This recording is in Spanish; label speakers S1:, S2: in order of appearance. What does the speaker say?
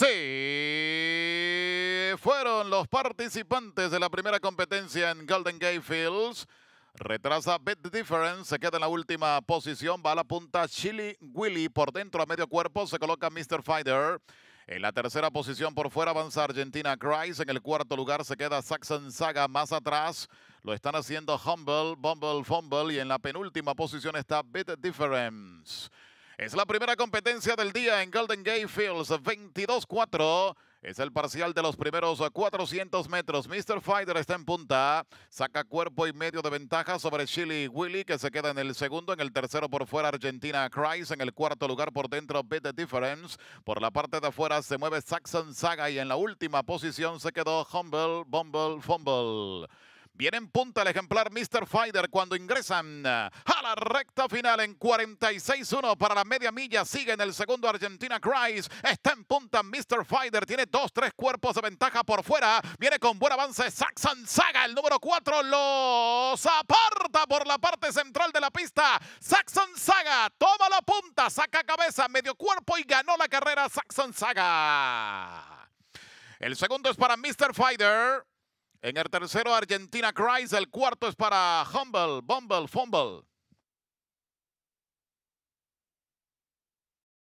S1: Sí, fueron los participantes de la primera competencia en Golden Gate Fields. Retrasa Bit Difference, se queda en la última posición, va a la punta Chili Willy por dentro a medio cuerpo, se coloca Mr. Fighter. En la tercera posición por fuera avanza Argentina Christ, en el cuarto lugar se queda Saxon Saga más atrás, lo están haciendo Humble, Bumble, Fumble y en la penúltima posición está Bit Difference. Es la primera competencia del día en Golden Gate Fields, 22-4. Es el parcial de los primeros 400 metros. Mr. Fighter está en punta. Saca cuerpo y medio de ventaja sobre Chili Willy, que se queda en el segundo. En el tercero por fuera, Argentina Christ. En el cuarto lugar por dentro, Bit the Difference. Por la parte de afuera se mueve Saxon Saga. Y en la última posición se quedó Humble, Bumble, Fumble. Viene en punta el ejemplar Mr. Fighter cuando ingresan eh, a la recta final en 46-1 para la media milla. Sigue en el segundo Argentina Cries. Está en punta Mr. Fighter. Tiene dos, tres cuerpos de ventaja por fuera. Viene con buen avance Saxon Saga. El número 4 los aparta por la parte central de la pista. Saxon Saga toma la punta, saca cabeza, medio cuerpo y ganó la carrera Saxon Saga. El segundo es para Mr. Fighter. En el tercero, Argentina Cries. El cuarto es para Humble, Bumble, Fumble.